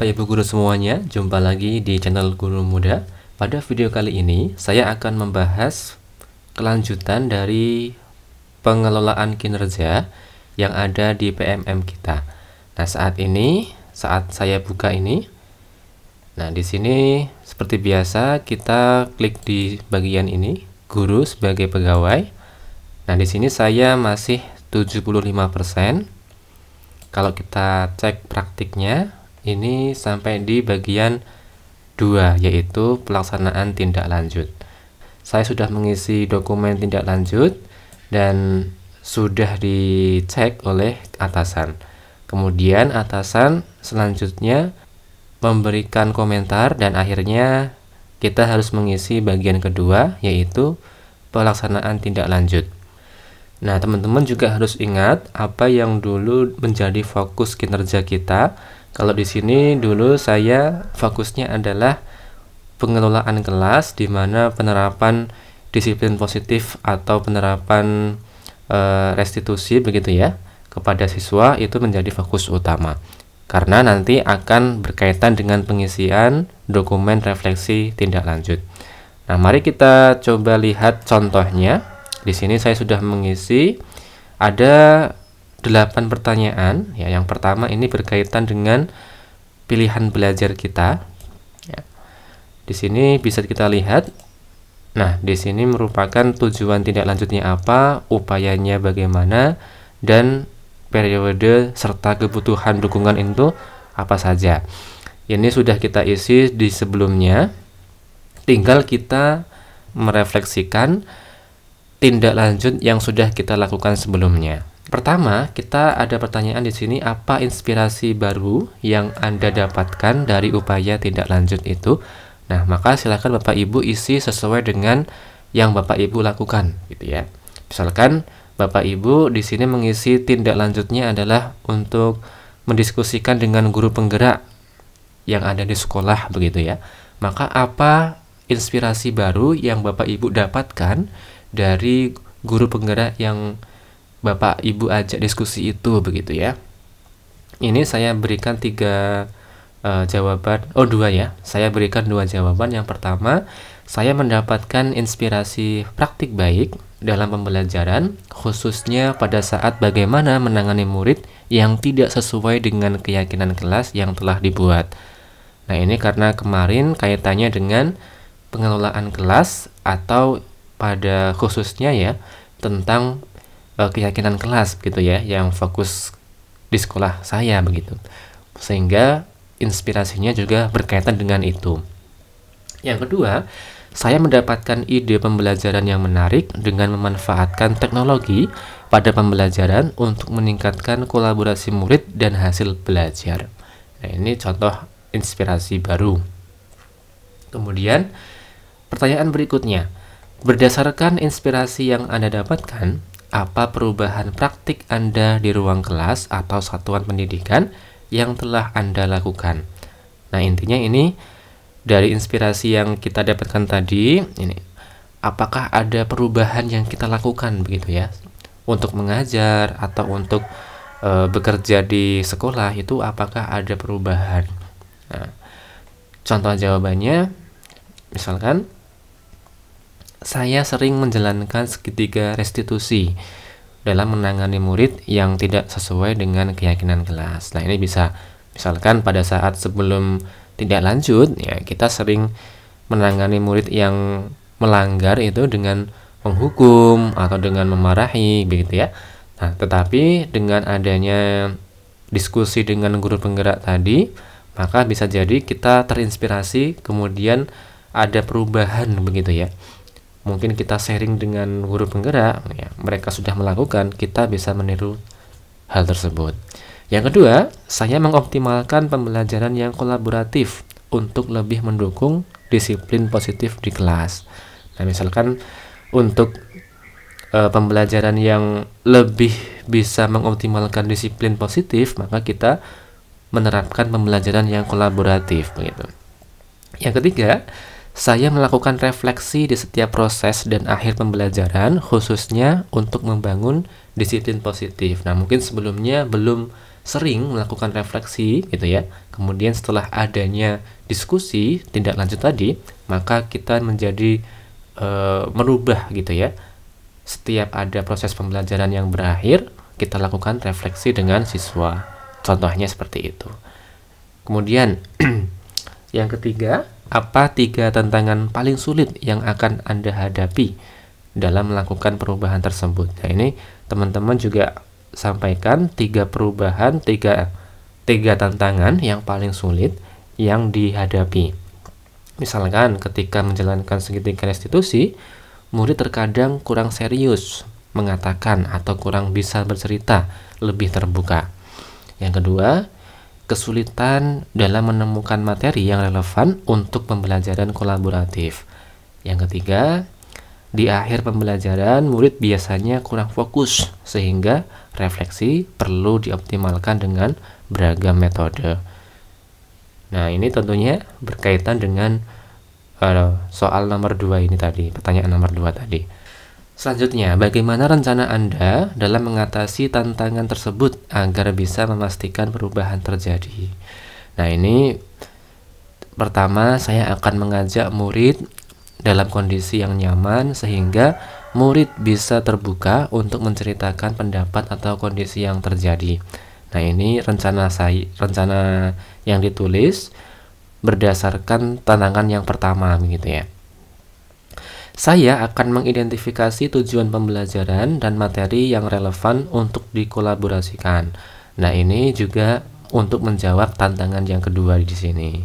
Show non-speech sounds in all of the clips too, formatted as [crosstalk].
Bapak Ibu Guru semuanya, jumpa lagi di channel Guru Muda. Pada video kali ini, saya akan membahas kelanjutan dari pengelolaan kinerja yang ada di PMM kita. Nah, saat ini, saat saya buka ini, nah di sini seperti biasa kita klik di bagian ini, guru sebagai pegawai. Nah, di sini saya masih 75%. Kalau kita cek praktiknya, ini sampai di bagian 2 yaitu pelaksanaan tindak lanjut. Saya sudah mengisi dokumen tindak lanjut dan sudah dicek oleh atasan. Kemudian atasan selanjutnya memberikan komentar dan akhirnya kita harus mengisi bagian kedua yaitu pelaksanaan tindak lanjut. Nah, teman-teman juga harus ingat apa yang dulu menjadi fokus kinerja kita kalau di sini dulu saya fokusnya adalah pengelolaan kelas di mana penerapan disiplin positif atau penerapan e, restitusi begitu ya kepada siswa itu menjadi fokus utama karena nanti akan berkaitan dengan pengisian dokumen refleksi tindak lanjut. Nah, mari kita coba lihat contohnya. Di sini saya sudah mengisi ada 8 pertanyaan ya yang pertama ini berkaitan dengan pilihan belajar kita ya. di sini bisa kita lihat nah di sini merupakan tujuan tindak lanjutnya apa upayanya bagaimana dan periode serta kebutuhan dukungan itu apa saja ini sudah kita isi di sebelumnya tinggal kita merefleksikan tindak lanjut yang sudah kita lakukan sebelumnya Pertama, kita ada pertanyaan di sini apa inspirasi baru yang Anda dapatkan dari upaya tindak lanjut itu? Nah, maka silakan Bapak Ibu isi sesuai dengan yang Bapak Ibu lakukan gitu ya. Misalkan Bapak Ibu di sini mengisi tindak lanjutnya adalah untuk mendiskusikan dengan guru penggerak yang ada di sekolah begitu ya. Maka apa inspirasi baru yang Bapak Ibu dapatkan dari guru penggerak yang Bapak Ibu ajak diskusi itu begitu ya. Ini saya berikan tiga uh, jawaban, oh dua ya. Saya berikan dua jawaban. Yang pertama, saya mendapatkan inspirasi praktik baik dalam pembelajaran, khususnya pada saat bagaimana menangani murid yang tidak sesuai dengan keyakinan kelas yang telah dibuat. Nah, ini karena kemarin kaitannya dengan pengelolaan kelas atau pada khususnya ya tentang Eh, keyakinan kelas gitu ya yang fokus di sekolah saya begitu sehingga inspirasinya juga berkaitan dengan itu yang kedua saya mendapatkan ide pembelajaran yang menarik dengan memanfaatkan teknologi pada pembelajaran untuk meningkatkan kolaborasi murid dan hasil belajar. Nah, ini contoh inspirasi baru. Kemudian, pertanyaan berikutnya: berdasarkan inspirasi yang Anda dapatkan, apa perubahan praktik Anda di ruang kelas atau satuan pendidikan yang telah Anda lakukan. Nah, intinya ini dari inspirasi yang kita dapatkan tadi, ini apakah ada perubahan yang kita lakukan begitu ya untuk mengajar atau untuk e, bekerja di sekolah itu apakah ada perubahan. Nah, contoh jawabannya misalkan saya sering menjalankan segitiga restitusi dalam menangani murid yang tidak sesuai dengan keyakinan kelas. Nah, ini bisa misalkan pada saat sebelum tidak lanjut ya kita sering menangani murid yang melanggar itu dengan menghukum atau dengan memarahi begitu ya. Nah, tetapi dengan adanya diskusi dengan guru penggerak tadi, maka bisa jadi kita terinspirasi kemudian ada perubahan begitu ya mungkin kita sharing dengan guru penggerak ya, mereka sudah melakukan kita bisa meniru hal tersebut yang kedua saya mengoptimalkan pembelajaran yang kolaboratif untuk lebih mendukung disiplin positif di kelas nah misalkan untuk e, pembelajaran yang lebih bisa mengoptimalkan disiplin positif maka kita menerapkan pembelajaran yang kolaboratif begitu yang ketiga saya melakukan refleksi di setiap proses dan akhir pembelajaran, khususnya untuk membangun disiplin positif. Nah, mungkin sebelumnya belum sering melakukan refleksi, gitu ya. Kemudian, setelah adanya diskusi tindak lanjut tadi, maka kita menjadi e, merubah, gitu ya. Setiap ada proses pembelajaran yang berakhir, kita lakukan refleksi dengan siswa. Contohnya seperti itu. Kemudian, [clears throat] yang ketiga, apa tiga tantangan paling sulit yang akan Anda hadapi dalam melakukan perubahan tersebut? Nah, ini teman-teman juga sampaikan tiga perubahan, tiga, tiga tantangan yang paling sulit yang dihadapi. Misalkan ketika menjalankan segitiga restitusi, murid terkadang kurang serius mengatakan atau kurang bisa bercerita, lebih terbuka. Yang kedua, kesulitan dalam menemukan materi yang relevan untuk pembelajaran kolaboratif. Yang ketiga, di akhir pembelajaran, murid biasanya kurang fokus, sehingga refleksi perlu dioptimalkan dengan beragam metode. Nah, ini tentunya berkaitan dengan uh, soal nomor dua ini tadi, pertanyaan nomor dua tadi. Selanjutnya, bagaimana rencana Anda dalam mengatasi tantangan tersebut agar bisa memastikan perubahan terjadi? Nah, ini pertama saya akan mengajak murid dalam kondisi yang nyaman sehingga murid bisa terbuka untuk menceritakan pendapat atau kondisi yang terjadi. Nah, ini rencana saya rencana yang ditulis berdasarkan tantangan yang pertama begitu ya. Saya akan mengidentifikasi tujuan pembelajaran dan materi yang relevan untuk dikolaborasikan. Nah, ini juga untuk menjawab tantangan yang kedua di sini.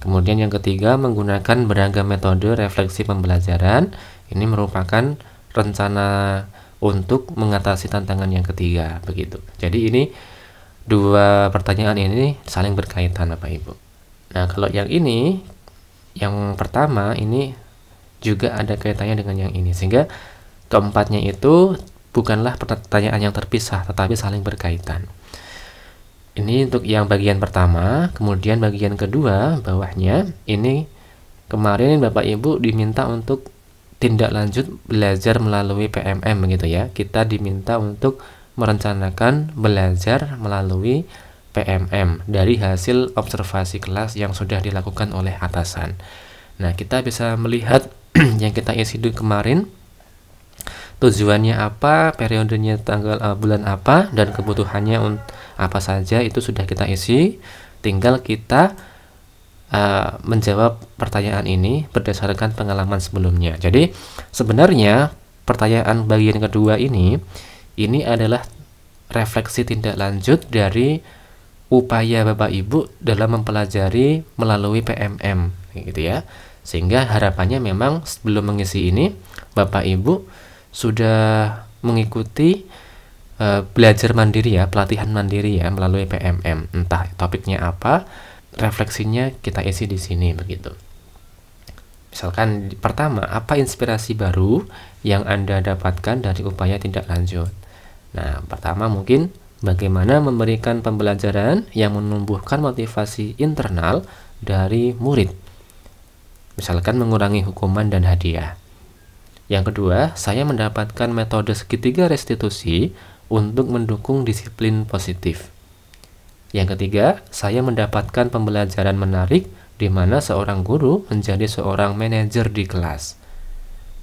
Kemudian yang ketiga menggunakan beragam metode refleksi pembelajaran. Ini merupakan rencana untuk mengatasi tantangan yang ketiga begitu. Jadi ini dua pertanyaan ini saling berkaitan Bapak Ibu. Nah, kalau yang ini yang pertama ini juga ada kaitannya dengan yang ini sehingga keempatnya itu bukanlah pertanyaan yang terpisah tetapi saling berkaitan ini untuk yang bagian pertama kemudian bagian kedua bawahnya ini kemarin Bapak Ibu diminta untuk tindak lanjut belajar melalui PMM begitu ya kita diminta untuk merencanakan belajar melalui PMM dari hasil observasi kelas yang sudah dilakukan oleh atasan. Nah, kita bisa melihat [clears throat] yang kita isi dulu kemarin tujuannya apa, periodenya tanggal uh, bulan apa, dan kebutuhannya apa saja itu sudah kita isi. Tinggal kita uh, menjawab pertanyaan ini berdasarkan pengalaman sebelumnya. Jadi sebenarnya pertanyaan bagian kedua ini ini adalah refleksi tindak lanjut dari upaya Bapak Ibu dalam mempelajari melalui PMM gitu ya. Sehingga harapannya memang sebelum mengisi ini Bapak Ibu sudah mengikuti uh, belajar mandiri ya, pelatihan mandiri ya melalui PMM. Entah topiknya apa, refleksinya kita isi di sini begitu. Misalkan pertama, apa inspirasi baru yang Anda dapatkan dari upaya tindak lanjut? Nah, pertama mungkin bagaimana memberikan pembelajaran yang menumbuhkan motivasi internal dari murid misalkan mengurangi hukuman dan hadiah. Yang kedua, saya mendapatkan metode segitiga restitusi untuk mendukung disiplin positif. Yang ketiga, saya mendapatkan pembelajaran menarik di mana seorang guru menjadi seorang manajer di kelas.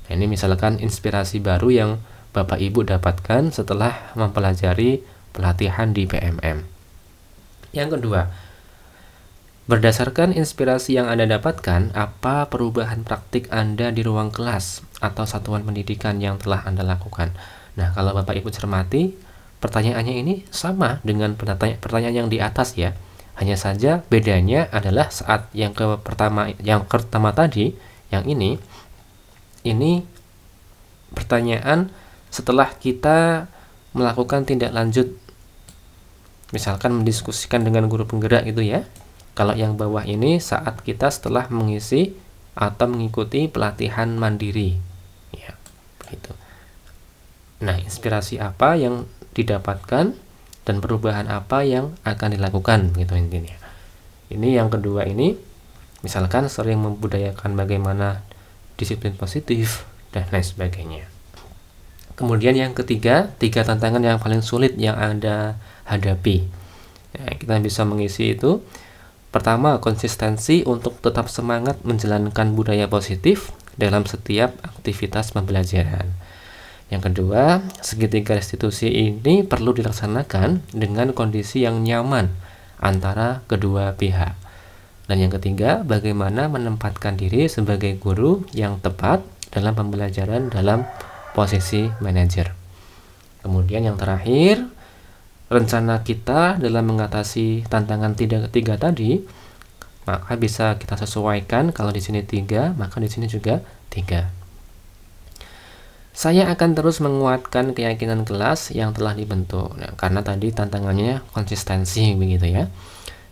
Nah, ini misalkan inspirasi baru yang Bapak Ibu dapatkan setelah mempelajari pelatihan di PMM. Yang kedua, Berdasarkan inspirasi yang Anda dapatkan, apa perubahan praktik Anda di ruang kelas atau satuan pendidikan yang telah Anda lakukan? Nah, kalau Bapak Ibu cermati, pertanyaannya ini sama dengan pertanyaan yang di atas ya. Hanya saja bedanya adalah saat yang ke pertama yang pertama tadi, yang ini ini pertanyaan setelah kita melakukan tindak lanjut misalkan mendiskusikan dengan guru penggerak gitu ya kalau yang bawah ini saat kita setelah mengisi atau mengikuti pelatihan mandiri. Ya, begitu. Nah, inspirasi apa yang didapatkan dan perubahan apa yang akan dilakukan gitu intinya. Ini yang kedua ini misalkan sering membudayakan bagaimana disiplin positif dan lain sebagainya. Kemudian yang ketiga, tiga tantangan yang paling sulit yang Anda hadapi. Ya, kita bisa mengisi itu Pertama, konsistensi untuk tetap semangat menjalankan budaya positif dalam setiap aktivitas pembelajaran. Yang kedua, segitiga restitusi ini perlu dilaksanakan dengan kondisi yang nyaman antara kedua pihak. Dan yang ketiga, bagaimana menempatkan diri sebagai guru yang tepat dalam pembelajaran dalam posisi manajer. Kemudian yang terakhir, rencana kita dalam mengatasi tantangan tidak ketiga tadi, maka bisa kita sesuaikan kalau di sini tiga, maka di sini juga tiga. Saya akan terus menguatkan keyakinan kelas yang telah dibentuk, nah, karena tadi tantangannya konsistensi begitu ya.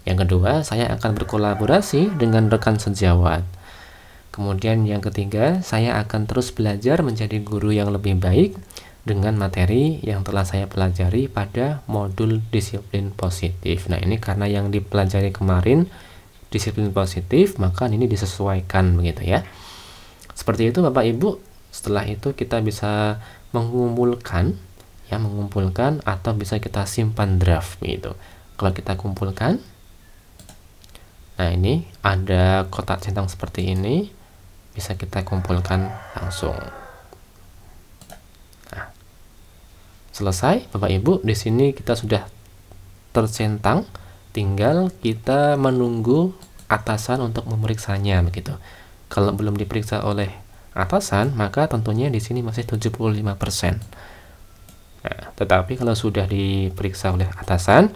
Yang kedua, saya akan berkolaborasi dengan rekan sejawat. Kemudian yang ketiga, saya akan terus belajar menjadi guru yang lebih baik dengan materi yang telah saya pelajari pada modul disiplin positif. Nah, ini karena yang dipelajari kemarin disiplin positif, maka ini disesuaikan begitu ya. Seperti itu Bapak Ibu, setelah itu kita bisa mengumpulkan ya mengumpulkan atau bisa kita simpan draft begitu. Kalau kita kumpulkan Nah, ini ada kotak centang seperti ini bisa kita kumpulkan langsung. selesai Bapak Ibu di sini kita sudah tersentang tinggal kita menunggu atasan untuk memeriksanya begitu kalau belum diperiksa oleh atasan maka tentunya di sini masih 75% nah, tetapi kalau sudah diperiksa oleh atasan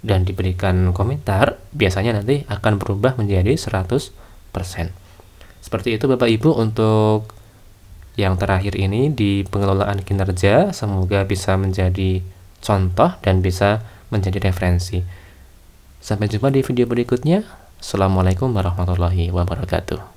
dan diberikan komentar biasanya nanti akan berubah menjadi 100% seperti itu Bapak Ibu untuk yang terakhir ini di pengelolaan kinerja semoga bisa menjadi contoh dan bisa menjadi referensi. Sampai jumpa di video berikutnya. Assalamualaikum warahmatullahi wabarakatuh.